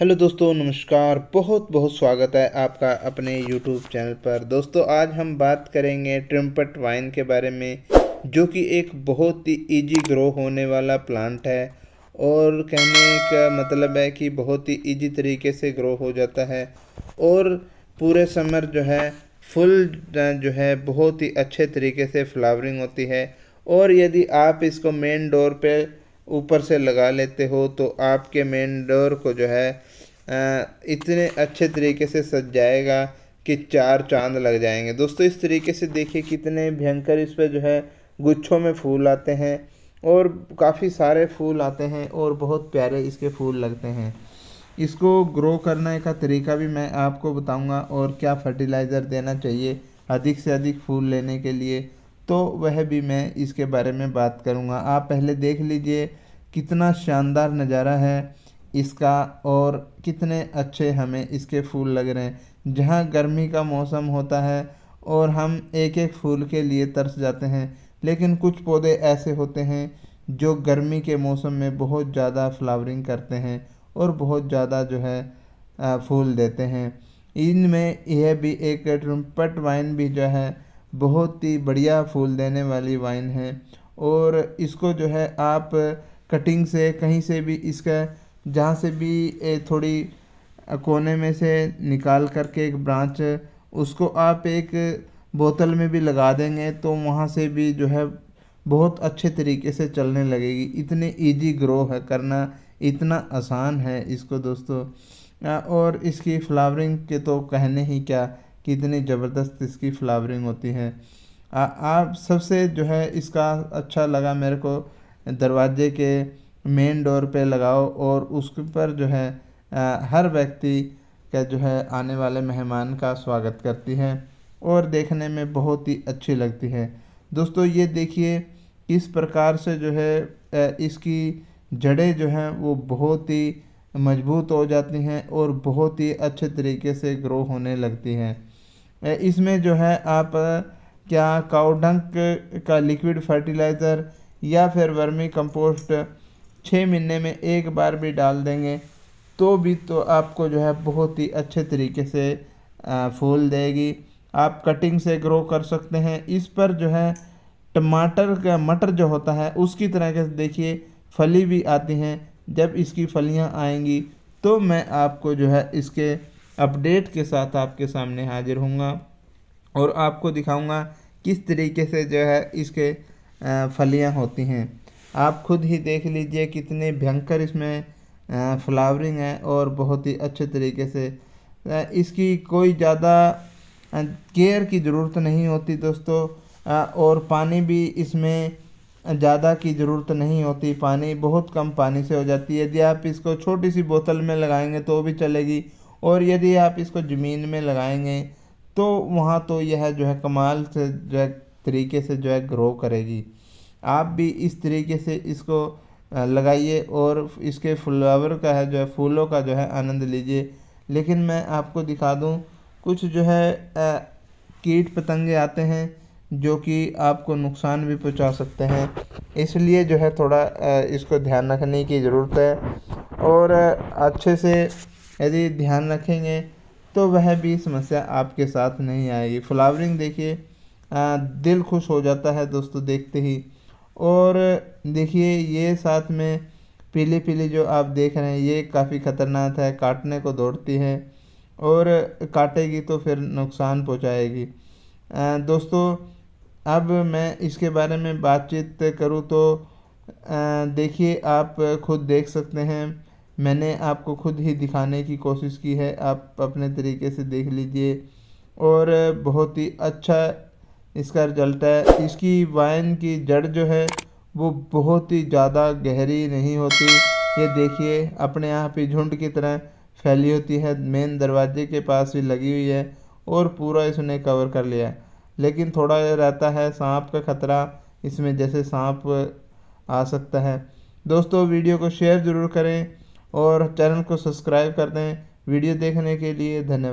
hello दोस्तों नमस्कार बहुत बहुत स्वागत है आपका अपने यूट्यूब चैनल पर दोस्तों आज हम बात करेंगे ट्रिम्पट वाइन के बारे में जो कि एक बहुत ही इजी ग्रो होने वाला प्लांट है और कहने का मतलब है कि बहुत ही इजी तरीके से ग्रो हो जाता है और पूरे समर जो है फुल जो है बहुत ही अच्छे तरीके से फ्लावरिंग होती है और यदि आप इसको मेन डोर पर ऊपर से लगा लेते हो तो आपके मेन डोर को जो है इतने अच्छे तरीके से सज जाएगा कि चार चांद लग जाएंगे दोस्तों इस तरीके से देखिए कितने भयंकर इस पर जो है गुच्छों में फूल आते हैं और काफ़ी सारे फूल आते हैं और बहुत प्यारे इसके फूल लगते हैं इसको ग्रो करने का तरीका भी मैं आपको बताऊंगा और क्या फर्टिलाइज़र देना चाहिए अधिक से अधिक फूल लेने के लिए तो वह भी मैं इसके बारे में बात करूँगा आप पहले देख लीजिए कितना शानदार नज़ारा है इसका और कितने अच्छे हमें इसके फूल लग रहे हैं जहाँ गर्मी का मौसम होता है और हम एक एक फूल के लिए तरस जाते हैं लेकिन कुछ पौधे ऐसे होते हैं जो गर्मी के मौसम में बहुत ज़्यादा फ्लावरिंग करते हैं और बहुत ज़्यादा जो है फूल देते हैं इनमें यह भी एक ट्रम्पट वाइन भी जो है बहुत ही बढ़िया फूल देने वाली वाइन है और इसको जो है आप कटिंग से कहीं से भी इसका जहाँ से भी थोड़ी कोने में से निकाल करके एक ब्रांच उसको आप एक बोतल में भी लगा देंगे तो वहाँ से भी जो है बहुत अच्छे तरीके से चलने लगेगी इतने इजी ग्रो है करना इतना आसान है इसको दोस्तों और इसकी फ्लावरिंग के तो कहने ही क्या कि इतनी ज़बरदस्त इसकी फ्लावरिंग होती है आ, आप सबसे जो है इसका अच्छा लगा मेरे को दरवाजे के मेन डोर पे लगाओ और उसके पर जो है आ, हर व्यक्ति का जो है आने वाले मेहमान का स्वागत करती है और देखने में बहुत ही अच्छी लगती है दोस्तों ये देखिए इस प्रकार से जो है इसकी जड़ें जो हैं वो बहुत ही मजबूत हो जाती हैं और बहुत ही अच्छे तरीके से ग्रो होने लगती हैं इसमें जो है आप क्या काउडंक का लिक्विड फर्टिलाइज़र या फिर वर्मी कंपोस्ट छः महीने में एक बार भी डाल देंगे तो भी तो आपको जो है बहुत ही अच्छे तरीके से फूल देगी आप कटिंग से ग्रो कर सकते हैं इस पर जो है टमाटर का मटर जो होता है उसकी तरह के देखिए फली भी आती हैं जब इसकी फलियां आएंगी तो मैं आपको जो है इसके अपडेट के साथ आपके सामने हाजिर होऊंगा और आपको दिखाऊंगा किस तरीके से जो है इसके फलियां होती हैं आप खुद ही देख लीजिए कितने भयंकर इसमें फ्लावरिंग है और बहुत ही अच्छे तरीके से इसकी कोई ज़्यादा केयर की ज़रूरत नहीं होती दोस्तों और पानी भी इसमें ज़्यादा की ज़रूरत नहीं होती पानी बहुत कम पानी से हो जाती है यदि आप इसको छोटी सी बोतल में लगाएंगे तो भी चलेगी और यदि आप इसको ज़मीन में लगाएंगे तो वहाँ तो यह जो है कमाल से जो है तरीके से जो है ग्रो करेगी आप भी इस तरीके से इसको लगाइए और इसके फ्लावर का है जो है फूलों का जो है आनंद लीजिए लेकिन मैं आपको दिखा दूँ कुछ जो है आ, कीट पतंगे आते हैं जो कि आपको नुकसान भी पहुंचा सकते हैं इसलिए जो है थोड़ा इसको ध्यान रखने की ज़रूरत है और अच्छे से यदि ध्यान रखेंगे तो वह भी समस्या आपके साथ नहीं आएगी फ्लावरिंग देखिए दिल खुश हो जाता है दोस्तों देखते ही और देखिए ये साथ में पीली पीली जो आप देख रहे हैं ये काफ़ी ख़तरनाक है काटने को दौड़ती है और काटेगी तो फिर नुकसान पहुंचाएगी दोस्तों अब मैं इसके बारे में बातचीत करूँ तो देखिए आप खुद देख सकते हैं मैंने आपको खुद ही दिखाने की कोशिश की है आप अपने तरीके से देख लीजिए और बहुत ही अच्छा इसका रिजल्ट है इसकी वाइन की जड़ जो है वो बहुत ही ज़्यादा गहरी नहीं होती ये देखिए अपने आप ही झुंड की तरह फैली होती है मेन दरवाजे के पास भी लगी हुई है और पूरा इसने कवर कर लिया लेकिन थोड़ा रहता है सांप का खतरा इसमें जैसे सांप आ सकता है दोस्तों वीडियो को शेयर ज़रूर करें और चैनल को सब्सक्राइब कर दें वीडियो देखने के लिए धन्यवाद